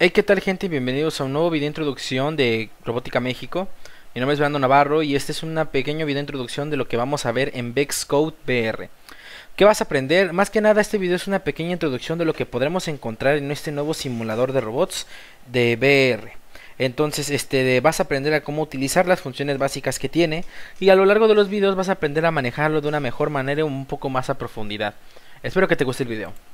Hey, ¿qué tal gente? Bienvenidos a un nuevo video introducción de Robótica México. Mi nombre es Brando Navarro y este es una pequeña video introducción de lo que vamos a ver en Vexcode Code VR. ¿Qué vas a aprender? Más que nada este video es una pequeña introducción de lo que podremos encontrar en este nuevo simulador de robots de VR. Entonces, este, vas a aprender a cómo utilizar las funciones básicas que tiene y a lo largo de los videos vas a aprender a manejarlo de una mejor manera y un poco más a profundidad. Espero que te guste el video.